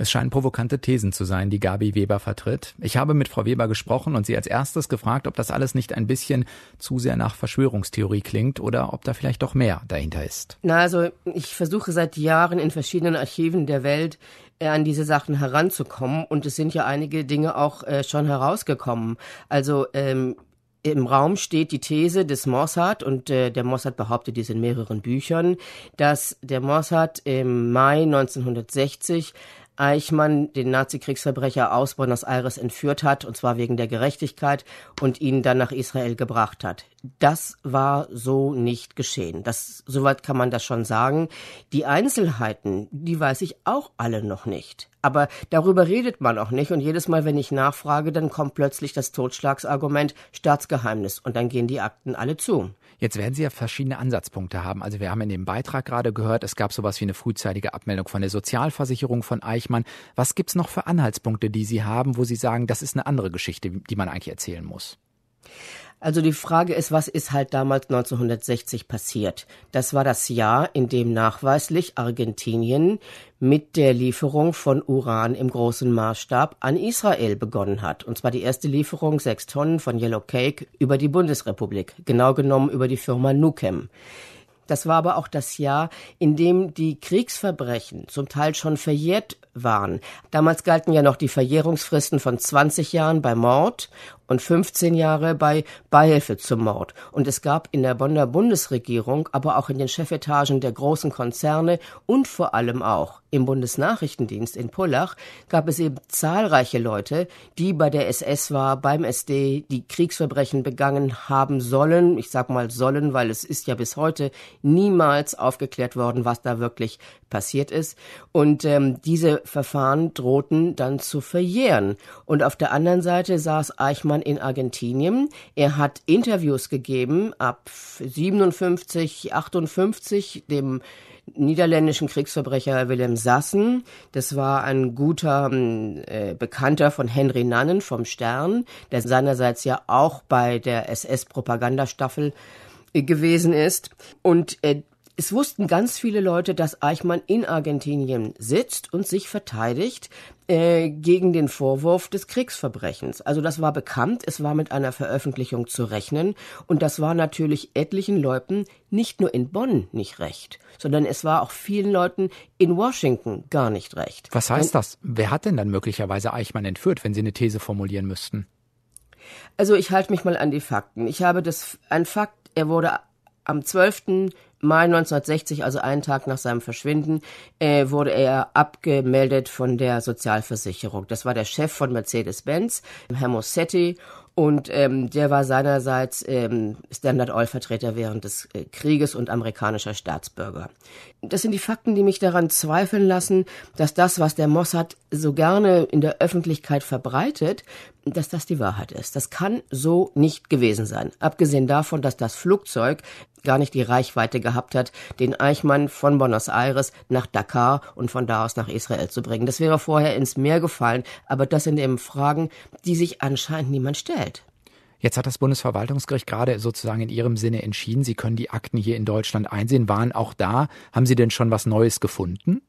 Es scheinen provokante Thesen zu sein, die Gabi Weber vertritt. Ich habe mit Frau Weber gesprochen und sie als erstes gefragt, ob das alles nicht ein bisschen zu sehr nach Verschwörungstheorie klingt oder ob da vielleicht doch mehr dahinter ist. Na, also ich versuche seit Jahren in verschiedenen Archiven der Welt äh, an diese Sachen heranzukommen und es sind ja einige Dinge auch äh, schon herausgekommen. Also ähm, im Raum steht die These des Mossad und äh, der Mossad behauptet dies in mehreren Büchern, dass der Mossad im Mai 1960 Eichmann den Nazi-Kriegsverbrecher aus Buenos Aires entführt hat, und zwar wegen der Gerechtigkeit, und ihn dann nach Israel gebracht hat. Das war so nicht geschehen. Das, soweit kann man das schon sagen. Die Einzelheiten, die weiß ich auch alle noch nicht. Aber darüber redet man auch nicht und jedes Mal, wenn ich nachfrage, dann kommt plötzlich das Totschlagsargument Staatsgeheimnis und dann gehen die Akten alle zu. Jetzt werden Sie ja verschiedene Ansatzpunkte haben. Also wir haben in dem Beitrag gerade gehört, es gab sowas wie eine frühzeitige Abmeldung von der Sozialversicherung von Eichmann. Was gibt's noch für Anhaltspunkte, die Sie haben, wo Sie sagen, das ist eine andere Geschichte, die man eigentlich erzählen muss? Also die Frage ist, was ist halt damals 1960 passiert? Das war das Jahr, in dem nachweislich Argentinien mit der Lieferung von Uran im großen Maßstab an Israel begonnen hat. Und zwar die erste Lieferung, sechs Tonnen von Yellow Cake, über die Bundesrepublik, genau genommen über die Firma Nukem. Das war aber auch das Jahr, in dem die Kriegsverbrechen zum Teil schon verjährt waren. Damals galten ja noch die Verjährungsfristen von 20 Jahren bei Mord und 15 Jahre bei Beihilfe zum Mord. Und es gab in der Bonner Bundesregierung, aber auch in den Chefetagen der großen Konzerne und vor allem auch im Bundesnachrichtendienst in Pullach gab es eben zahlreiche Leute, die bei der SS war, beim SD, die Kriegsverbrechen begangen haben sollen. Ich sag mal sollen, weil es ist ja bis heute niemals aufgeklärt worden, was da wirklich passiert ist. Und ähm, diese Verfahren drohten dann zu verjähren. Und auf der anderen Seite saß Eichmann Jahren in Argentinien. Er hat Interviews gegeben ab 57, 58, dem niederländischen Kriegsverbrecher Willem Sassen. Das war ein guter hm, äh, Bekannter von Henry Nannen vom Stern, der seinerseits ja auch bei der SS-Propagandastaffel äh, gewesen ist. Und äh, es wussten ganz viele Leute, dass Eichmann in Argentinien sitzt und sich verteidigt äh, gegen den Vorwurf des Kriegsverbrechens. Also das war bekannt, es war mit einer Veröffentlichung zu rechnen und das war natürlich etlichen Leuten nicht nur in Bonn nicht recht, sondern es war auch vielen Leuten in Washington gar nicht recht. Was heißt Ein, das? Wer hat denn dann möglicherweise Eichmann entführt, wenn Sie eine These formulieren müssten? Also ich halte mich mal an die Fakten. Ich habe das ein Fakt, er wurde am 12. Mai 1960, also einen Tag nach seinem Verschwinden, äh, wurde er abgemeldet von der Sozialversicherung. Das war der Chef von Mercedes-Benz, Herr Mossetti, und ähm, der war seinerseits ähm, Standard Oil Vertreter während des äh, Krieges und amerikanischer Staatsbürger. Das sind die Fakten, die mich daran zweifeln lassen, dass das, was der Mossad so gerne in der Öffentlichkeit verbreitet, dass das die Wahrheit ist. Das kann so nicht gewesen sein. Abgesehen davon, dass das Flugzeug gar nicht die Reichweite gehabt hat, den Eichmann von Buenos Aires nach Dakar und von da aus nach Israel zu bringen. Das wäre vorher ins Meer gefallen, aber das sind eben Fragen, die sich anscheinend niemand stellt. Jetzt hat das Bundesverwaltungsgericht gerade sozusagen in Ihrem Sinne entschieden, Sie können die Akten hier in Deutschland einsehen, waren auch da. Haben Sie denn schon was Neues gefunden?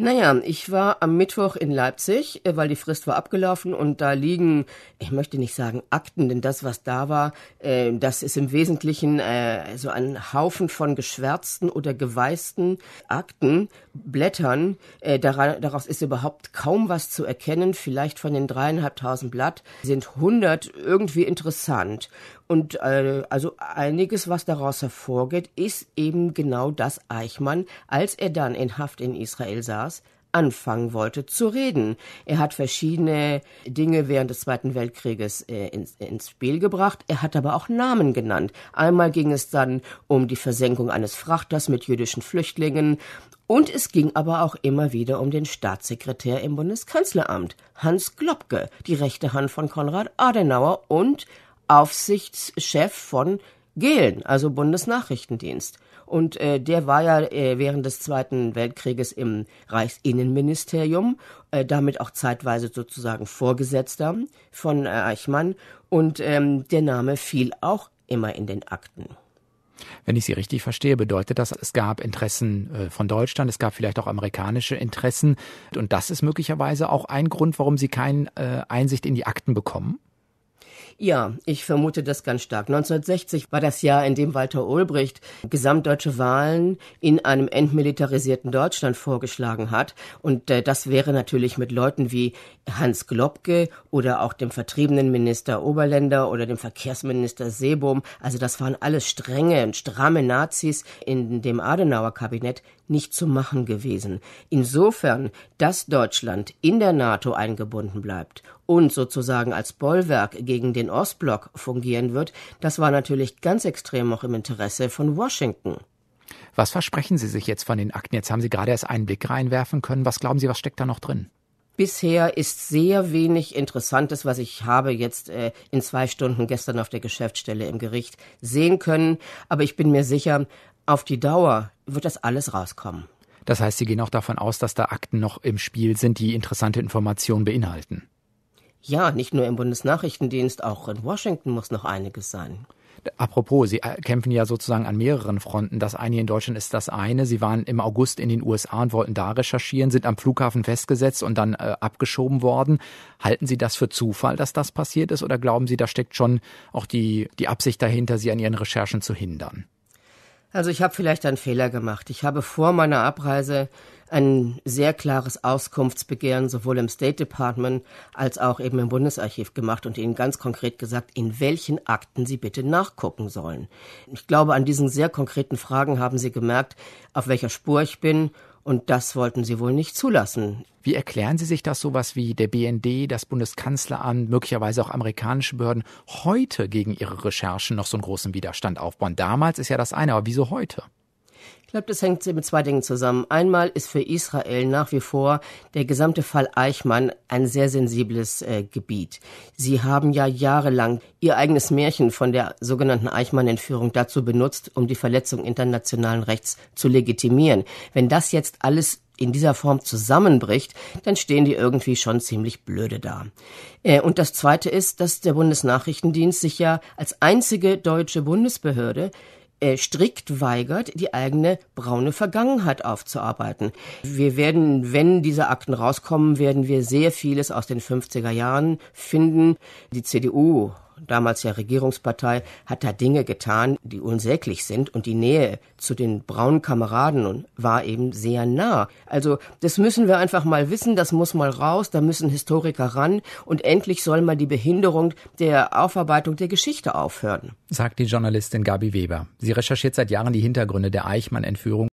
Naja, ich war am Mittwoch in Leipzig, äh, weil die Frist war abgelaufen und da liegen, ich möchte nicht sagen Akten, denn das, was da war, äh, das ist im Wesentlichen äh, so ein Haufen von geschwärzten oder geweißten Akten, Blättern. Äh, daran, daraus ist überhaupt kaum was zu erkennen. Vielleicht von den dreieinhalbtausend Blatt sind hundert irgendwie interessant. Und äh, also einiges, was daraus hervorgeht, ist eben genau das Eichmann, als er dann in Haft in Israel saß Stars anfangen wollte zu reden. Er hat verschiedene Dinge während des Zweiten Weltkrieges äh, ins, ins, Spiel gebracht. Er hat aber auch Namen genannt. Einmal ging es dann um die Versenkung eines Frachters mit jüdischen Flüchtlingen. Und es ging aber auch immer wieder um den Staatssekretär im Bundeskanzleramt, Hans Globke, die rechte Hand von Konrad Adenauer und Aufsichtschef von Gehlen, also Bundesnachrichtendienst. Und äh, der war ja äh, während des Zweiten Weltkrieges im Reichsinnenministerium, äh, damit auch zeitweise sozusagen Vorgesetzter von äh, Eichmann. Und ähm, der Name fiel auch immer in den Akten. Wenn ich Sie richtig verstehe, bedeutet das, es gab Interessen äh, von Deutschland, es gab vielleicht auch amerikanische Interessen. Und das ist möglicherweise auch ein Grund, warum Sie keine äh, Einsicht in die Akten bekommen? Ja, ich vermute das ganz stark. 1960 war das Jahr, in dem Walter Ulbricht gesamtdeutsche Wahlen in einem entmilitarisierten Deutschland vorgeschlagen hat. Und äh, das wäre natürlich mit Leuten wie Hans Globke oder auch dem vertriebenen Minister Oberländer oder dem Verkehrsminister Seebohm, also das waren alles strenge und stramme Nazis in dem Adenauer Kabinett, nicht zu machen gewesen. Insofern, dass Deutschland in der NATO eingebunden bleibt und sozusagen als Bollwerk gegen den Ostblock fungieren wird, das war natürlich ganz extrem auch im Interesse von Washington. Was versprechen Sie sich jetzt von den Akten? Jetzt haben Sie gerade erst einen Blick reinwerfen können. Was glauben Sie, was steckt da noch drin? Bisher ist sehr wenig Interessantes, was ich habe jetzt äh, in zwei Stunden gestern auf der Geschäftsstelle im Gericht sehen können. Aber ich bin mir sicher, auf die Dauer wird das alles rauskommen. Das heißt, Sie gehen auch davon aus, dass da Akten noch im Spiel sind, die interessante Informationen beinhalten. Ja, nicht nur im Bundesnachrichtendienst, auch in Washington muss noch einiges sein. Apropos, Sie äh, kämpfen ja sozusagen an mehreren Fronten. Das eine in Deutschland ist das eine. Sie waren im August in den USA und wollten da recherchieren, sind am Flughafen festgesetzt und dann äh, abgeschoben worden. Halten Sie das für Zufall, dass das passiert ist, oder glauben Sie, da steckt schon auch die, die Absicht dahinter, Sie an Ihren Recherchen zu hindern? Also ich habe vielleicht einen Fehler gemacht. Ich habe vor meiner Abreise ein sehr klares Auskunftsbegehren sowohl im State Department als auch eben im Bundesarchiv gemacht und ihnen ganz konkret gesagt, in welchen Akten sie bitte nachgucken sollen. Ich glaube, an diesen sehr konkreten Fragen haben sie gemerkt, auf welcher Spur ich bin und das wollten sie wohl nicht zulassen. Wie erklären Sie sich, dass sowas wie der BND, das Bundeskanzleramt, möglicherweise auch amerikanische Behörden heute gegen ihre Recherchen noch so einen großen Widerstand aufbauen? Damals ist ja das eine, aber wieso heute? Ich glaube, das hängt mit zwei Dingen zusammen. Einmal ist für Israel nach wie vor der gesamte Fall Eichmann ein sehr sensibles äh, Gebiet. Sie haben ja jahrelang ihr eigenes Märchen von der sogenannten Eichmann-Entführung dazu benutzt, um die Verletzung internationalen Rechts zu legitimieren. Wenn das jetzt alles in dieser Form zusammenbricht, dann stehen die irgendwie schon ziemlich blöde da. Äh, und das Zweite ist, dass der Bundesnachrichtendienst sich ja als einzige deutsche Bundesbehörde äh, strikt weigert, die eigene braune Vergangenheit aufzuarbeiten. Wir werden, wenn diese Akten rauskommen, werden wir sehr vieles aus den 50er Jahren finden. Die CDU damals der Regierungspartei, hat da Dinge getan, die unsäglich sind und die Nähe zu den braunen Kameraden war eben sehr nah. Also das müssen wir einfach mal wissen, das muss mal raus, da müssen Historiker ran und endlich soll mal die Behinderung der Aufarbeitung der Geschichte aufhören. Sagt die Journalistin Gabi Weber. Sie recherchiert seit Jahren die Hintergründe der Eichmann-Entführung